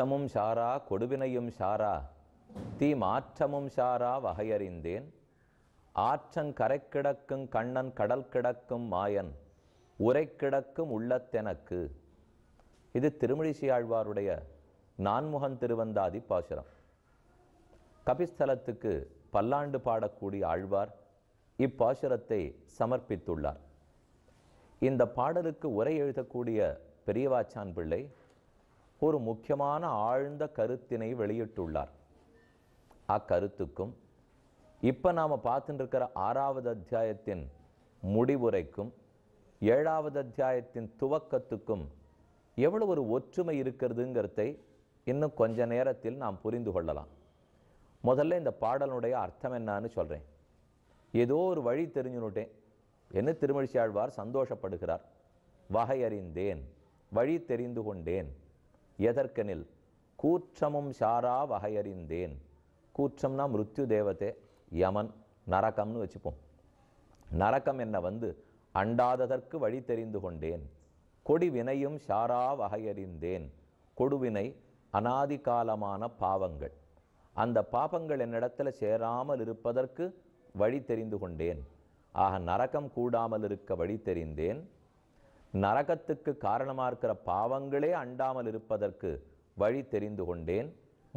மாற்றமும் சாரா கொடுவினையும் சாரா தீ மாற்றமும் சாரா வகையறிந்தேன் ஆற்றங் கரை கிடக்கும் கண்ணன் கடல் கிடக்கும் மாயன் உரை கிடக்கும் உள்ளத்தெனக்கு இது திருமிழிசை ஆழ்வாருடைய நான்முகன் திருவந்தாதி பாசுரம் கபிஸ்தலத்துக்கு பல்லாண்டு பாடக்கூடிய ஆழ்வார் இப்பாசுரத்தை சமர்ப்பித்துள்ளார் இந்த பாடலுக்கு உரை எழுதக்கூடிய பெரியவாச்சான் பிள்ளை ஒரு முக்கியமான ஆழ்ந்த கருத்தினை வெளியிட்டுள்ளார் அக்கருத்துக்கும் இப்போ நாம் பார்த்துட்டு இருக்கிற ஆறாவது அத்தியாயத்தின் முடிவுரைக்கும் ஏழாவது அத்தியாயத்தின் துவக்கத்துக்கும் எவ்வளோ ஒரு ஒற்றுமை இருக்கிறதுங்கிறதை இன்னும் கொஞ்ச நேரத்தில் நாம் புரிந்து கொள்ளலாம் முதல்ல இந்த பாடலுடைய அர்த்தம் என்னான்னு சொல்கிறேன் ஏதோ ஒரு வழி தெரிஞ்சுனுட்டேன் என்ன திருமழிச்சி ஆழ்வார் சந்தோஷப்படுகிறார் வகையறிந்தேன் வழி தெரிந்து கொண்டேன் எதற்கெனில் கூற்றமும் சாரா வகையறிந்தேன் கூற்றம்னா மிருத்யு தேவதே யமன் நரகம்னு வச்சுப்போம் நரகம் என்ன வந்து அண்டாததற்கு வழி தெரிந்து கொண்டேன் கொடி வினையும் சாரா வகையறிந்தேன் கொடுவினை அனாதிகாலமான பாவங்கள் அந்த பாபங்கள் என்னிடத்தில் சேராமல் இருப்பதற்கு வழி தெரிந்து கொண்டேன் ஆக நரகம் கூடாமல் இருக்க வழி தெரிந்தேன் நரகத்துக்கு காரணமாக இருக்கிற பாவங்களே அண்டாமல் இருப்பதற்கு வழி தெரிந்து கொண்டேன்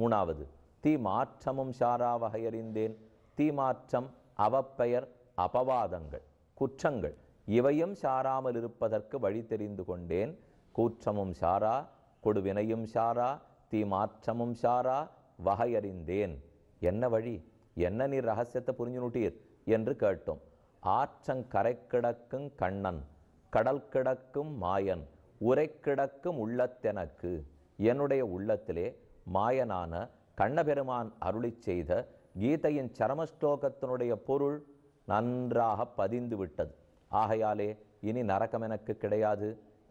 மூணாவது தீ மாற்றமும் சாரா வகையறிந்தேன் தீ மாற்றம் அவப்பெயர் அபவாதங்கள் குற்றங்கள் இவையும் சாராமல் இருப்பதற்கு வழி தெரிந்து கொண்டேன் கூற்றமும் சாரா கொடுவினையும் சாரா தீ மாற்றமும் சாரா வகையறிந்தேன் என்ன வழி என்ன நீர் ரகசியத்தை புரிஞ்சு நுட்டீர் என்று கேட்டோம் ஆற்றங்கரை கிடக்கும் கண்ணன் கடல் கிடக்கும் மாயன் உரை கிடக்கும் உள்ளத்தெனக்கு என்னுடைய உள்ளத்திலே மாயனான கண்ணபெருமான் அருளி செய்த கீதையின் சரமஸ்லோகத்தினுடைய பொருள் நன்றாக பதிந்து விட்டது ஆகையாலே இனி நரகம் எனக்கு கிடையாது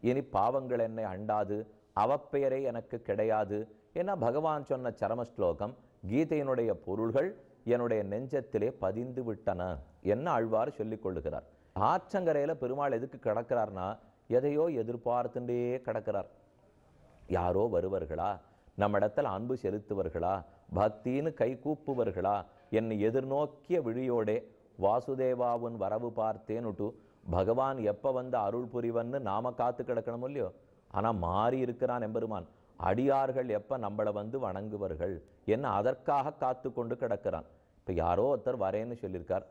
இனி பாவங்கள் என்னை அண்டாது அவப்பெயரே எனக்கு கிடையாது என பகவான் சொன்ன சரமஸ்லோகம் கீதையினுடைய பொருள்கள் என்னுடைய நெஞ்சத்திலே பதிந்து விட்டன என்ன ஆழ்வார் சொல்லிக் கொள்ளுகிறார் ஆற்றங்கரையில் பெருமாள் எதுக்கு கிடக்கிறார்னா எதையோ எதிர்பார்த்துட்டே கிடக்கிறார் யாரோ வருவர்களா நம்ம இடத்துல அன்பு செலுத்துவர்களா பக்தின்னு கை கூப்புவர்களா என்னை எதிர்நோக்கிய விழியோடே வாசுதேவாவின் வரவு பார்த்தேன்னுட்டு பகவான் எப்போ வந்து அருள் புரிவன்னு நாம காத்து கிடக்கணும் இல்லையோ ஆனால் மாறி இருக்கிறான் எம்பெருமான் அடியார்கள் எப்போ நம்மளை வந்து வணங்குவர்கள் என்ன அதற்காக காத்து கொண்டு கிடக்கிறான் இப்போ யாரோ ஒருத்தர் வரேன்னு சொல்லியிருக்கார்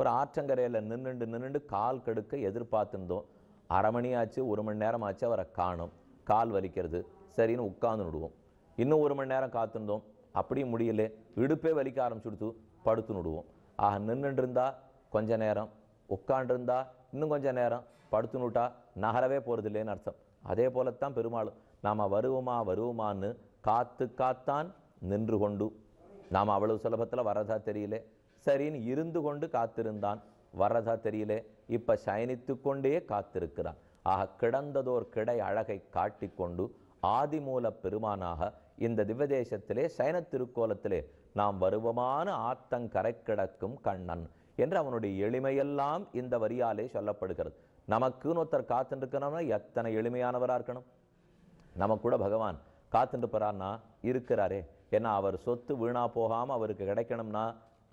ஒரு ஆற்றங்கரையில் நின்றுண்டு நின்றுண்டு கால் கெடுக்க எதிர்பார்த்துருந்தோம் அரை மணி ஆச்சு ஒரு மணி நேரம் ஆச்சு அவரை காணும் கால் வலிக்கிறது சரின்னு உட்காந்து விடுவோம் இன்னும் ஒரு மணி நேரம் காத்திருந்தோம் அப்படியும் முடியல இடுப்பே வலிக்க ஆரம்பிச்சுடுத்து படுத்து நிடுவோம் ஆக நின்றுண்டிருந்தா கொஞ்ச நேரம் உட்காண்டிருந்தா இன்னும் கொஞ்சம் நேரம் படுத்து நுட்டா நகரவே போகிறதில்லேன்னு அர்த்தம் அதே போலத்தான் பெருமாள் நாம் வருவோமா வருவோமான்னு காத்து காத்தான் நின்று கொண்டு நாம் அவ்வளவு சுலபத்தில் வரதா தெரியல சரின்னு இருந்து கொண்டு காத்திருந்தான் வர்றதா தெரியல இப்போ சயனித்து கொண்டே காத்திருக்கிறான் ஆக கிடந்ததோர் கிடை அழகை காட்டிக்கொண்டு ஆதிமூல பெருமானாக இந்த திவ்வதேசத்திலே சயன திருக்கோலத்திலே நாம் வருவமான கரை கிடக்கும் கண்ணன் என்று அவனுடைய எளிமையெல்லாம் இந்த வரியாலே சொல்லப்படுகிறது நமக்குன்னு ஒருத்தர் காத்துருக்கணும்னா எத்தனை எளிமையானவராக இருக்கணும் நம்ம கூட பகவான் காத்துட்டு போகிறான்னா இருக்கிறாரே ஏன்னா அவர் சொத்து வீணாக போகாமல் அவருக்கு கிடைக்கணும்னா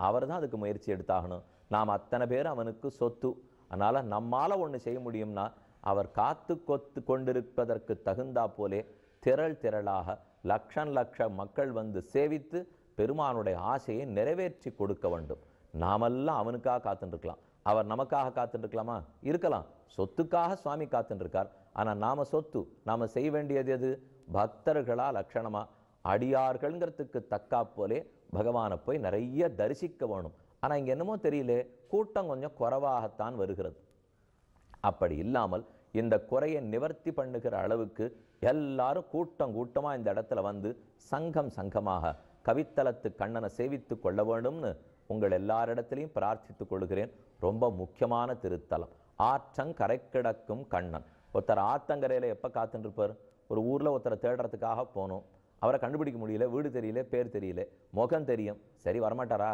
அவர் தான் அதுக்கு முயற்சி எடுத்தாகணும் நாம் அத்தனை பேர் அவனுக்கு சொத்து அதனால் நம்மால் ஒன்று செய்ய முடியும்னா அவர் காத்து கொத்து கொண்டிருப்பதற்கு தகுந்தா போலே திரள் திரளாக லட்சம் லட்ச மக்கள் வந்து சேவித்து பெருமானுடைய ஆசையை நிறைவேற்றி கொடுக்க வேண்டும் நாமெல்லாம் அவனுக்காக காத்துருக்கலாம் அவர் நமக்காக காத்துருக்கலாமா இருக்கலாம் சொத்துக்காக சுவாமி காத்துருக்கார் ஆனால் நாம் சொத்து நாம் செய்ய வேண்டியது எது பக்தர்களா லட்சணமா அடியார்கள்ங்கிறதுக்கு தக்கா போலே பகவானை போய் நிறைய தரிசிக்க வேணும் ஆனால் இங்கே என்னமோ தெரியல கூட்டம் கொஞ்சம் குறைவாகத்தான் வருகிறது அப்படி இல்லாமல் இந்த குறையை நிவர்த்தி பண்ணுகிற அளவுக்கு எல்லாரும் கூட்டம் கூட்டமாக இந்த இடத்துல வந்து சங்கம் சங்கமாக கவித்தலத்து கண்ணனை சேவித்து கொள்ள வேண்டும்னு உங்கள் எல்லாரிடத்திலையும் பிரார்த்தித்துக் கொள்கிறேன் ரொம்ப முக்கியமான திருத்தலம் கரை கிடக்கும் கண்ணன் ஒருத்தர் ஆத்தங்கரையில் எப்போ காத்துட்டு இருப்பார் ஒரு ஊரில் ஒருத்தரை தேடுறதுக்காக போனோம் அவரை கண்டுபிடிக்க முடியல வீடு தெரியல பேர் தெரியல முகம் தெரியும் சரி வரமாட்டாரா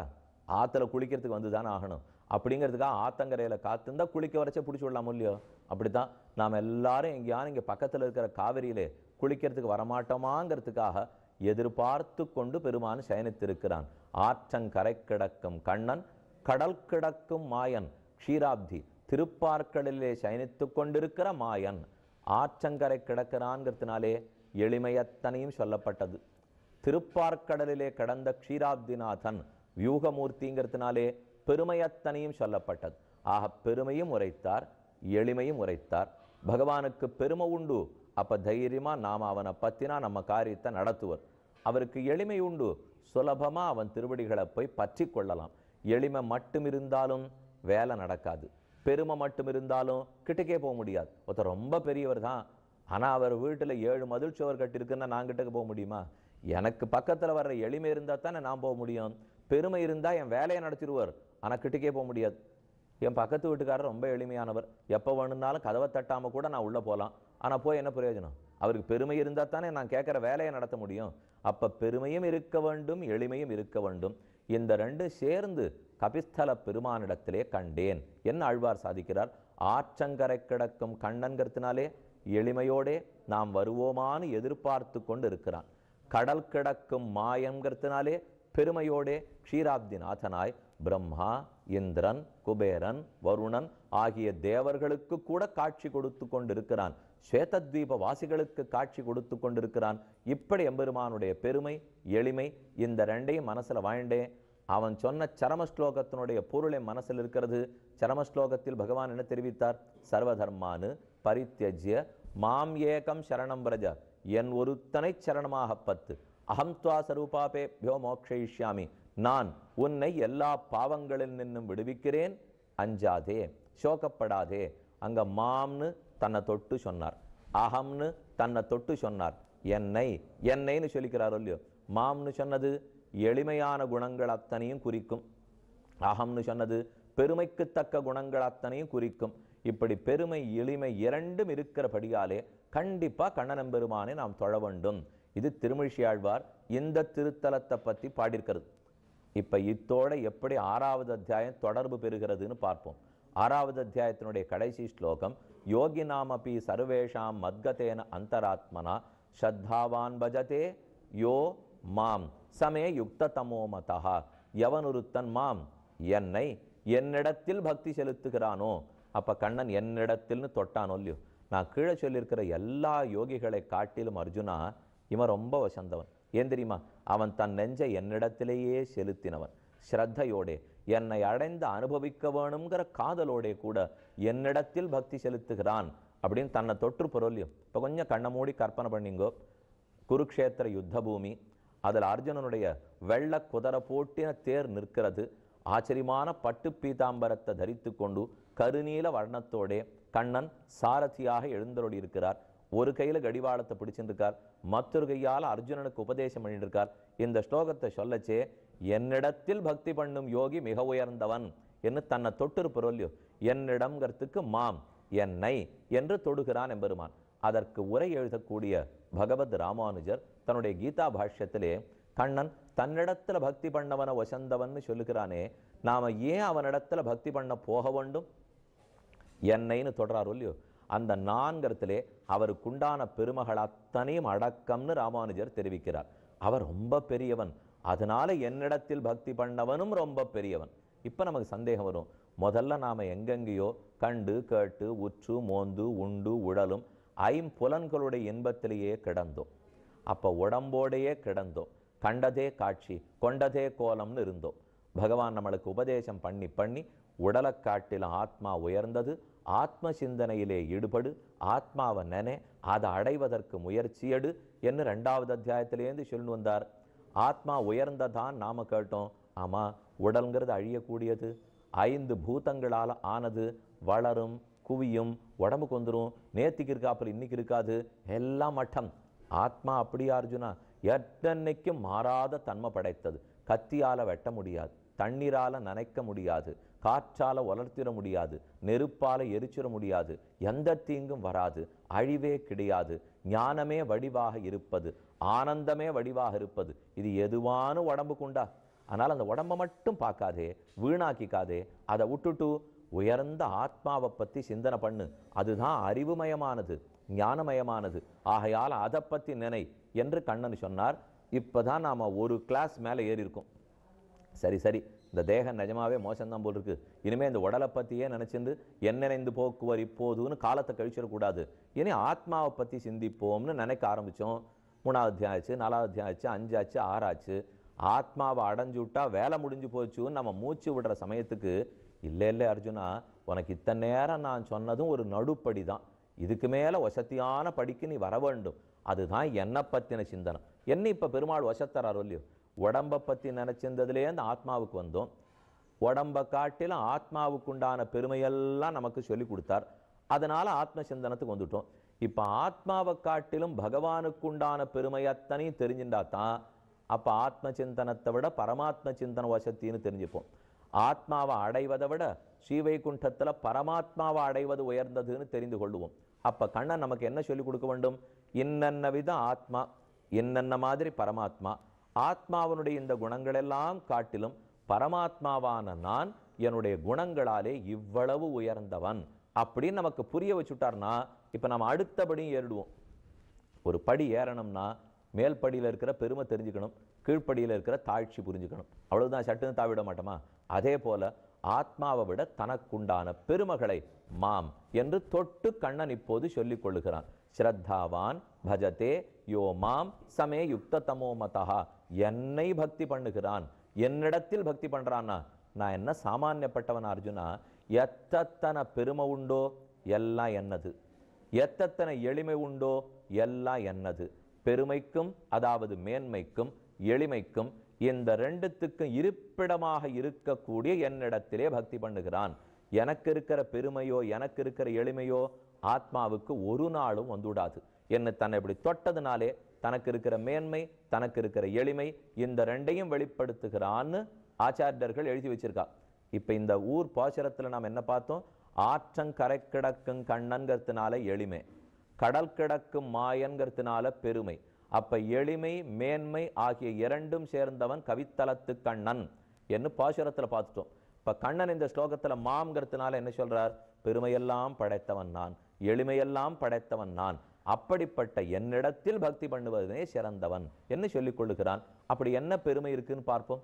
ஆற்றுல குளிக்கிறதுக்கு வந்து தானே ஆகணும் அப்படிங்கிறதுக்காக ஆத்தங்கரையில் காத்திருந்தா குளிக்க வரைச்சே பிடிச்சி விடலாம் இல்லையோ அப்படி தான் நாம் எல்லாரும் எங்கேயாரும் இங்கே பக்கத்தில் இருக்கிற காவிரியிலே குளிக்கிறதுக்கு வரமாட்டோமாங்கிறதுக்காக எதிர்பார்த்து கொண்டு பெருமான் சயனித்திருக்கிறான் ஆற்றங்கரை கிடக்கும் கண்ணன் கடல் கிடக்கும் மாயன் க்ஷீராப்தி திருப்பார்க்கடலிலே சயனித்து கொண்டிருக்கிற மாயன் ஆற்றங்கரை கிடக்கிறான்கிறதுனாலே எளிமையத்தனையும் சொல்லப்பட்டது திருப்பார்க்கடலிலே கடந்த க்ஷீராப்திநாதன் வியூகமூர்த்திங்கிறதுனாலே பெருமையத்தனையும் சொல்லப்பட்டது ஆக பெருமையும் உரைத்தார் எளிமையும் உரைத்தார் பகவானுக்கு பெருமை உண்டு அப்போ தைரியமாக நாம் அவனை பற்றினா நம்ம காரியத்தை நடத்துவர் அவருக்கு எளிமை உண்டு சுலபமாக அவன் திருவடிகளை போய் பற்றி கொள்ளலாம் எளிமை மட்டும் இருந்தாலும் வேலை நடக்காது பெருமை மட்டும் இருந்தாலும் கிட்டக்கே போக முடியாது ஒருத்தர் ரொம்ப பெரியவர் தான் ஆனால் அவர் வீட்டில் ஏழு மதில் சுவர் கட்டியிருக்குன்னா நான் கிட்டக்க போக முடியுமா எனக்கு பக்கத்தில் வர்ற எளிமை இருந்தால் தானே நான் போக முடியும் பெருமை இருந்தால் என் வேலையை நடத்திடுவார் ஆனால் கிட்டக்கே போக முடியாது என் பக்கத்து வீட்டுக்காரர் ரொம்ப எளிமையானவர் எப்போ வேணுன்னாலும் கதவை தட்டாமல் கூட நான் உள்ளே போகலாம் ஆனால் போய் என்ன பிரயோஜனம் அவருக்கு பெருமை இருந்தால் தானே நான் கேட்குற வேலையை நடத்த முடியும் அப்போ பெருமையும் இருக்க வேண்டும் எளிமையும் இருக்க வேண்டும் இந்த ரெண்டு சேர்ந்து கபிஸ்தல பெருமானிடத்திலே கண்டேன் என்ன ஆழ்வார் சாதிக்கிறார் ஆற்றங்கரை கிடக்கும் கண்ணன்கிறதுனாலே எளிமையோடே நாம் வருவோமானு எதிர்பார்த்து கொண்டு இருக்கிறான் கடல் கிடக்கும் மாயங்கிறதுனாலே பெருமையோடே க்ஷீராப்தி நாதனாய் பிரம்மா இந்திரன் குபேரன் வருணன் ஆகிய தேவர்களுக்கு கூட காட்சி கொடுத்து கொண்டிருக்கிறான் சுவேதத்வீப வாசிகளுக்கு காட்சி கொடுத்து கொண்டிருக்கிறான் இப்படி எம்பெருமானுடைய பெருமை எளிமை இந்த ரெண்டையும் மனசில் வாழ்ந்தேன் அவன் சொன்ன சரம ஸ்லோகத்தினுடைய பொருளை மனசில் இருக்கிறது சரம ஸ்லோகத்தில் பகவான் என்ன தெரிவித்தார் சர்வதர்மானு பரித்தியஜ்ய மாம் ஏகம் சரணம் பிரஜ என் ஒருத்தனை சரணமாக பத்து அகம் துவா சரூபாபே பியோ மோக்ஷயிஷ்யாமி நான் உன்னை எல்லா பாவங்களில் நின்னும் விடுவிக்கிறேன் அஞ்சாதே சோகப்படாதே அங்கே மாம்னு தன்னை தொட்டு சொன்னார் அகம்னு தன்னை தொட்டு சொன்னார் என்னை என்னைன்னு சொல்லிக்கிறார் இல்லையோ மாம்னு சொன்னது எளிமையான குணங்கள் அத்தனையும் குறிக்கும் அகம்னு சொன்னது பெருமைக்குத்தக்க தக்க குணங்கள் அத்தனையும் குறிக்கும் இப்படி பெருமை எளிமை இரண்டும் இருக்கிறபடியாலே கண்டிப்பாக கண்ணனம் பெருமானை நாம் தொழ வேண்டும் இது ஆழ்வார் இந்த திருத்தலத்தை பற்றி பாடியிருக்கிறது இப்போ இத்தோடு எப்படி ஆறாவது அத்தியாயம் தொடர்பு பெறுகிறதுன்னு பார்ப்போம் ஆறாவது அத்தியாயத்தினுடைய கடைசி ஸ்லோகம் யோகினாமபி சர்வேஷாம் மத்கதேன அந்தராத்மனா ஷத்தாவான் பஜதே யோ மாம் சமே யுக்த தமோமதா எவனுருத்தன் மாம் என்னை என்னிடத்தில் பக்தி செலுத்துகிறானோ அப்போ கண்ணன் என்னிடத்தில்னு தொட்டான் இல்லையோ நான் கீழே சொல்லியிருக்கிற எல்லா யோகிகளை காட்டிலும் அர்ஜுனா இவன் ரொம்ப வசந்தவன் ஏன் தெரியுமா அவன் தன் நெஞ்சை என்னிடத்திலேயே செலுத்தினவன் ஸ்ரத்தையோடே என்னை அடைந்து அனுபவிக்க வேணுங்கிற காதலோடே கூட என்னிடத்தில் பக்தி செலுத்துகிறான் அப்படின்னு தன்னை தொற்று பொருளியும் இப்போ கொஞ்சம் கண்ணை மூடி கற்பனை பண்ணிங்கோ குருக்ஷேத்திர யுத்த பூமி அதில் அர்ஜுனனுடைய வெள்ள குதிரை போட்டின தேர் நிற்கிறது ஆச்சரியமான பட்டு பீதாம்பரத்தை தரித்து கொண்டு கருநீல வர்ணத்தோடே கண்ணன் சாரதியாக எழுந்தருளி இருக்கிறார் ஒரு கையில் கடிவாளத்தை பிடிச்சிருக்கார் மற்றொரு கையால் அர்ஜுனனுக்கு உபதேசம் பண்ணிட்டு இந்த ஸ்லோகத்தை சொல்லச்சே என்னிடத்தில் பக்தி பண்ணும் யோகி மிக உயர்ந்தவன் என்று தன்னை தொட்டிருப்பரோ இல்லையோ என்னிடம்ங்கிறதுக்கு மாம் என்னை என்று தொடுகிறான் எம்பெருமான் அதற்கு உரை எழுதக்கூடிய பகவத் ராமானுஜர் தன்னுடைய கீதா பாஷ்யத்திலே கண்ணன் தன்னிடத்தில் பக்தி பண்ணவனை வசந்தவன் சொல்லுகிறானே நாம் ஏன் அவனிடத்தில் பக்தி பண்ண போக வேண்டும் என்னைன்னு தொடரார் இல்லையோ அந்த நான்கிறத்திலே அவருக்கு உண்டான பெருமகள் அத்தனையும் அடக்கம்னு ராமானுஜர் தெரிவிக்கிறார் அவர் ரொம்ப பெரியவன் அதனால என்னிடத்தில் பக்தி பண்ணவனும் ரொம்ப பெரியவன் இப்போ நமக்கு சந்தேகம் வரும் முதல்ல நாம் எங்கெங்கேயோ கண்டு கேட்டு உற்று மோந்து உண்டு உடலும் ஐம்புலன்களுடைய இன்பத்திலேயே கிடந்தோம் அப்போ உடம்போடையே கிடந்தோம் கண்டதே காட்சி கொண்டதே கோலம்னு இருந்தோம் பகவான் நம்மளுக்கு உபதேசம் பண்ணி பண்ணி உடலை காட்டிலும் ஆத்மா உயர்ந்தது ஆத்ம சிந்தனையிலே ஈடுபடு ஆத்மாவை நினை அதை அடைவதற்கு முயற்சி எடு என்று ரெண்டாவது அத்தியாயத்திலேருந்து சொல்லு வந்தார் ஆத்மா உயர்ந்ததான் நாம் கேட்டோம் ஆமாம் உடல்ங்கிறது அழியக்கூடியது ஐந்து பூதங்களால் ஆனது வளரும் குவியும் உடம்புக்கு வந்துடும் நேத்திக்கு இருக்காப்புல இன்னைக்கு இருக்காது எல்லாம் மட்டம் ஆத்மா அப்படியா அர்ஜுனா எத்தனைக்கும் மாறாத தன்மை படைத்தது கத்தியால் வெட்ட முடியாது தண்ணீரால் நனைக்க முடியாது காற்றால் வளர்த்திட முடியாது நெருப்பால் எரிச்சிட முடியாது எந்த தீங்கும் வராது அழிவே கிடையாது ஞானமே வடிவாக இருப்பது ஆனந்தமே வடிவாக இருப்பது இது எதுவான கொண்டா ஆனால் அந்த உடம்பை மட்டும் பார்க்காதே வீணாக்கிக்காதே அதை விட்டுட்டு உயர்ந்த ஆத்மாவை பற்றி சிந்தனை பண்ணு அதுதான் அறிவுமயமானது ஞானமயமானது ஆகையால் அதை பற்றி நினை என்று கண்ணன் சொன்னார் இப்போ தான் நாம் ஒரு கிளாஸ் மேலே ஏறியிருக்கோம் சரி சரி இந்த தேகம் மோசம் மோசம்தான் போல் இருக்கு இனிமேல் இந்த உடலை பற்றியே நினச்சிருந்து என்னெனைந்து போக்குவர் இப்போதுன்னு காலத்தை கழிச்சிடக்கூடாது இனி ஆத்மாவை பற்றி சிந்திப்போம்னு நினைக்க ஆரம்பித்தோம் மூணாவது அத்தியாயச்சு நாலாவது அத்தியாயச்சு அஞ்சாச்சு ஆறாச்சு ஆத்மாவை அடைஞ்சு விட்டா வேலை முடிஞ்சு போச்சுன்னு நம்ம மூச்சு விடுற சமயத்துக்கு இல்லை இல்லை அர்ஜுனா உனக்கு இத்தனை நேரம் நான் சொன்னதும் ஒரு நடுப்படி தான் இதுக்கு மேலே வசத்தியான படிக்கு நீ வர வேண்டும் அதுதான் என்னை பற்றின சிந்தனை என்ன இப்போ பெருமாள் வசத்தராரோ இல்லையோ உடம்பை பற்றி நினச்சிருந்ததுலேருந்து ஆத்மாவுக்கு வந்தோம் உடம்பை காட்டிலும் ஆத்மாவுக்குண்டான பெருமையெல்லாம் நமக்கு சொல்லி கொடுத்தார் அதனால் ஆத்ம சிந்தனத்துக்கு வந்துட்டோம் இப்போ ஆத்மாவை காட்டிலும் பகவானுக்குண்டான பெருமை அத்தனையும் தெரிஞ்சுட்டா தான் அப்போ ஆத்ம சிந்தனத்தை விட பரமாத்ம சிந்தன வசத்தின்னு தெரிஞ்சுப்போம் ஆத்மாவை அடைவதை விட ஸ்ரீவைகுண்டத்தில் பரமாத்மாவை அடைவது உயர்ந்ததுன்னு தெரிந்து கொள்வோம் அப்போ கண்ணன் நமக்கு என்ன சொல்லிக் கொடுக்க வேண்டும் என்னென்ன விதம் ஆத்மா என்னென்ன மாதிரி பரமாத்மா ஆத்மாவனுடைய இந்த குணங்களெல்லாம் காட்டிலும் பரமாத்மாவான நான் என்னுடைய குணங்களாலே இவ்வளவு உயர்ந்தவன் அப்படின்னு நமக்கு புரிய வச்சுட்டார்னா இப்போ நம்ம அடுத்தபடி ஏறிடுவோம் ஒரு படி ஏறணும்னா மேல் இருக்கிற பெருமை தெரிஞ்சுக்கணும் கீழ்ப்படியில் இருக்கிற தாழ்ச்சி புரிஞ்சுக்கணும் அவ்வளவுதான் சட்டுன்னு தாவிட மாட்டோமா அதே போல ஆத்மாவை விட தனக்குண்டான பெருமகளை மாம் என்று தொட்டு கண்ணன் இப்போது சொல்லிக் கொள்ளுகிறான் ஸ்ரத்தாவான் பஜதே யோ மாம் சமே யுக்த தமோ மதா என்னை பக்தி பண்ணுகிறான் என்னிடத்தில் பக்தி பண்ணுறான்னா நான் என்ன சாமானியப்பட்டவன் அர்ஜுனா எத்தத்தனை பெருமை உண்டோ எல்லாம் என்னது எத்தத்தனை எளிமை உண்டோ எல்லாம் என்னது பெருமைக்கும் அதாவது மேன்மைக்கும் எளிமைக்கும் இந்த ரெண்டுத்துக்கும் இருப்பிடமாக இருக்கக்கூடிய என்னிடத்திலே பக்தி பண்ணுகிறான் எனக்கு இருக்கிற பெருமையோ எனக்கு இருக்கிற எளிமையோ ஆத்மாவுக்கு ஒரு நாளும் வந்துவிடாது என்னை தன்னை இப்படி தொட்டதுனாலே தனக்கு இருக்கிற மேன்மை தனக்கு இருக்கிற எளிமை இந்த ரெண்டையும் வெளிப்படுத்துகிறான்னு ஆச்சாரியர்கள் எழுதி வச்சிருக்கா இப்போ இந்த ஊர் பாசுரத்தில் நாம் என்ன பார்த்தோம் கரை கிடக்கும் கண்ணன்கிறதுனால எளிமை கடல் கிடக்கும் மாயன்கிறதுனால பெருமை அப்ப எளிமை மேன்மை ஆகிய இரண்டும் சேர்ந்தவன் கவித்தலத்து கண்ணன் என்று பாசுரத்தில் பார்த்துட்டோம் இப்போ கண்ணன் இந்த ஸ்லோகத்தில் மாம்கிறதுனால என்ன சொல்றார் பெருமையெல்லாம் படைத்தவன் நான் எளிமையெல்லாம் படைத்தவன் நான் அப்படிப்பட்ட என்னிடத்தில் பக்தி பண்ணுவதனே சிறந்தவன் என்ன சொல்லிக் கொள்ளுகிறான் அப்படி என்ன பெருமை இருக்குன்னு பார்ப்போம்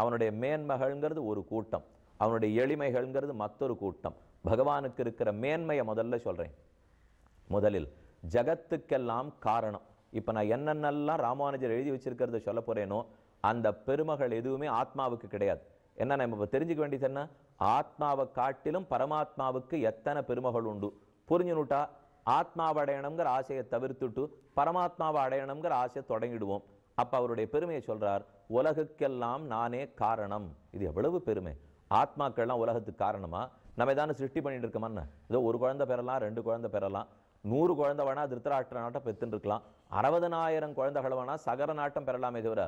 அவனுடைய மேன்மகள்ங்கிறது ஒரு கூட்டம் அவனுடைய எளிமைகள்ங்கிறது மற்றொரு கூட்டம் பகவானுக்கு இருக்கிற மேன்மையை முதல்ல சொல்கிறேன் முதலில் ஜகத்துக்கெல்லாம் காரணம் இப்போ நான் என்னென்னலாம் ராமானுஜர் எழுதி வச்சிருக்கிறத சொல்ல போகிறேனோ அந்த பெருமகள் எதுவுமே ஆத்மாவுக்கு கிடையாது என்ன நம்ம இப்போ தெரிஞ்சுக்க வேண்டியது என்ன ஆத்மாவை காட்டிலும் பரமாத்மாவுக்கு எத்தனை பெருமகள் உண்டு புரிஞ்சுனுட்டா ஆத்மாவை அடையணுங்கிற ஆசையை தவிர்த்துட்டு பரமாத்மாவை அடையணுங்கிற ஆசையை தொடங்கிடுவோம் அப்போ அவருடைய பெருமையை சொல்கிறார் உலகுக்கெல்லாம் நானே காரணம் இது எவ்வளவு பெருமை ஆத்மாக்கள்லாம் உலகத்துக்கு காரணமா நம்ம எதான சிருஷ்டி பண்ணிட்டு இருக்கோமான்னு ஏதோ ஒரு குழந்தை பெறலாம் ரெண்டு குழந்தை பெறலாம் நூறு குழந்தை வேணால் திருத்தராட்ட நாட்டம் பெற்றுருக்கலாம் அறுபதனாயிரம் குழந்தைகள் வேணால் சகர நாட்டம் பெறலாமே தவிர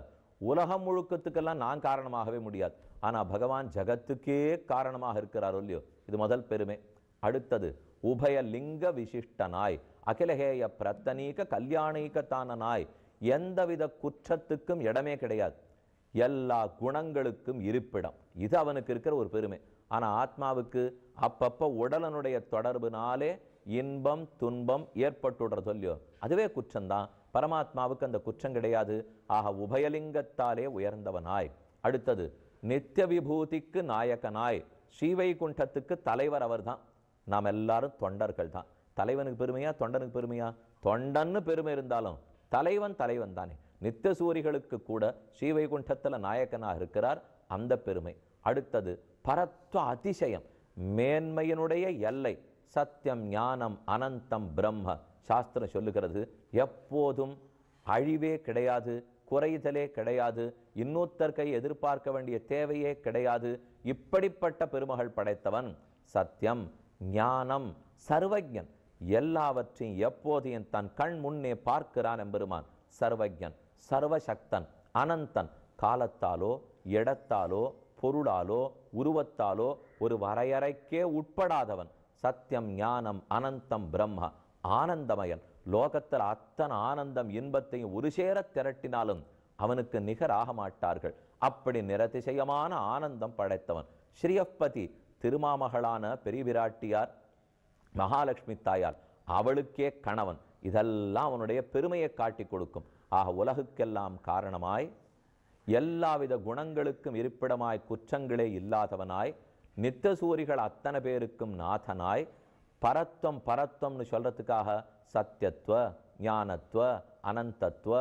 உலகம் முழுக்கத்துக்கெல்லாம் நான் காரணமாகவே முடியாது ஆனால் பகவான் ஜகத்துக்கே காரணமாக இருக்கிறார் இல்லையோ இது முதல் பெருமை அடுத்தது உபயலிங்க விசிஷ்டனாய் அகிலகேய பிரத்தனீக கல்யாணீகத்தானனாய் எந்தவித குற்றத்துக்கும் இடமே கிடையாது எல்லா குணங்களுக்கும் இருப்பிடம் இது அவனுக்கு இருக்கிற ஒரு பெருமை ஆனால் ஆத்மாவுக்கு அப்பப்போ உடலனுடைய தொடர்புனாலே இன்பம் துன்பம் ஏற்பட்டுடுற சொல்லியோ அதுவே குற்றந்தான் பரமாத்மாவுக்கு அந்த குற்றம் கிடையாது ஆக உபயலிங்கத்தாலே உயர்ந்தவனாய் அடுத்தது நித்திய விபூதிக்கு நாயகனாய் ஸ்ரீவைகுண்டத்துக்கு தலைவர் அவர்தான் நாம் எல்லாரும் தொண்டர்கள் தான் தலைவனுக்கு பெருமையா தொண்டனுக்கு பெருமையா தொண்டன்னு பெருமை இருந்தாலும் தலைவன் தலைவன் தானே நித்தசூரிகளுக்கு சூரிகளுக்கு கூட ஸ்ரீவைகுண்டத்தில் நாயக்கனாக இருக்கிறார் அந்த பெருமை அடுத்தது பரத்வ அதிசயம் மேன்மையினுடைய எல்லை சத்தியம் ஞானம் அனந்தம் பிரம்ம சாஸ்திரம் சொல்லுகிறது எப்போதும் அழிவே கிடையாது குறைதலே கிடையாது இன்னொத்தர்கை எதிர்பார்க்க வேண்டிய தேவையே கிடையாது இப்படிப்பட்ட பெருமகள் படைத்தவன் சத்தியம் ஞானம் சர்வஜன் எல்லாவற்றையும் எப்போதையும் தன் கண் முன்னே பார்க்கிறான் எம்பெருமான் சர்வஜன் சர்வசக்தன் அனந்தன் காலத்தாலோ இடத்தாலோ பொருளாலோ உருவத்தாலோ ஒரு வரையறைக்கே உட்படாதவன் சத்தியம் ஞானம் அனந்தம் பிரம்மா ஆனந்தமயன் லோகத்தில் அத்தனை ஆனந்தம் இன்பத்தையும் ஒரு சேர திரட்டினாலும் அவனுக்கு நிகராக மாட்டார்கள் அப்படி நிரதிசயமான ஆனந்தம் படைத்தவன் ஸ்ரீயப்பதி திருமாமகளான பெரியபிராட்டியார் மகாலட்சுமி தாயார் அவளுக்கே கணவன் இதெல்லாம் அவனுடைய பெருமையை காட்டி கொடுக்கும் ஆக உலகுக்கெல்லாம் காரணமாய் எல்லாவித குணங்களுக்கும் இருப்பிடமாய் குற்றங்களே இல்லாதவனாய் நித்தசூரிகள் அத்தனை பேருக்கும் நாதனாய் பரத்வம் பரத்வம்னு சொல்கிறதுக்காக சத்தியத்துவ ஞானத்துவ அனந்தத்துவ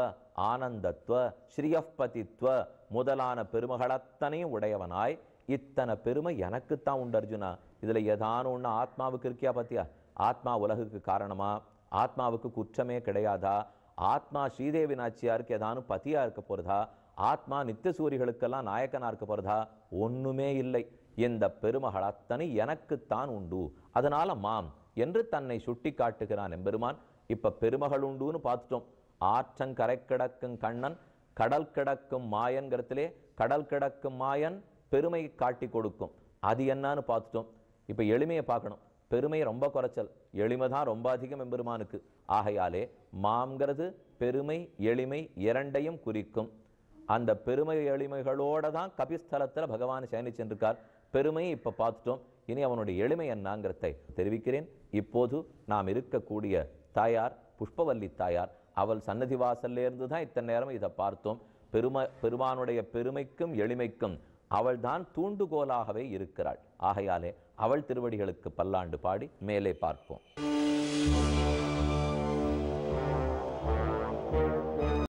ஆனந்தத்துவ ஸ்ரீயப்பதித்துவ முதலான பெருமகள் அத்தனையும் உடையவனாய் இத்தனை பெருமை எனக்குத்தான் உண்டு அர்ஜுனா இதில் ஏதான ஒன்று ஆத்மாவுக்கு இருக்கியா பார்த்தியா ஆத்மா உலகுக்கு காரணமா ஆத்மாவுக்கு குற்றமே கிடையாதா ஆத்மா ஸ்ரீதேவி நாச்சியாருக்கு ஏதானும் பதியாக இருக்க போகிறதா ஆத்மா நித்திய சூரிகளுக்கெல்லாம் நாயக்கனாக இருக்க போகிறதா ஒன்றுமே இல்லை இந்த பெருமகள் அத்தனை எனக்குத்தான் உண்டு அதனால் மாம் என்று தன்னை சுட்டி காட்டுகிறான் எம்பெருமான் இப்போ பெருமகள் உண்டுன்னு பார்த்துட்டோம் ஆற்றங்கரை கிடக்கும் கண்ணன் கடல் கிடக்கும் மாயன்கிறதுலே கடல் கிடக்கும் மாயன் பெருமை காட்டி கொடுக்கும் அது என்னான்னு பார்த்துட்டோம் இப்போ எளிமையை பார்க்கணும் பெருமை ரொம்ப குறைச்சல் எளிமை தான் ரொம்ப அதிகம் எம்பெருமானுக்கு ஆகையாலே மாம்ங்கிறது பெருமை எளிமை இரண்டையும் குறிக்கும் அந்த பெருமை எளிமைகளோடு தான் கபிஸ்தலத்தில் பகவான் சென்றிருக்கார் பெருமையை இப்போ பார்த்துட்டோம் இனி அவனுடைய எளிமை என்னாங்கிறதை தெரிவிக்கிறேன் இப்போது நாம் இருக்கக்கூடிய தாயார் புஷ்பவல்லி தாயார் அவள் சன்னதி வாசல்லேருந்து தான் இத்தனை நேரம் இதை பார்த்தோம் பெருமை பெருமானுடைய பெருமைக்கும் எளிமைக்கும் அவள் தான் தூண்டுகோலாகவே இருக்கிறாள் ஆகையாலே அவள் திருவடிகளுக்கு பல்லாண்டு பாடி மேலே பார்ப்போம்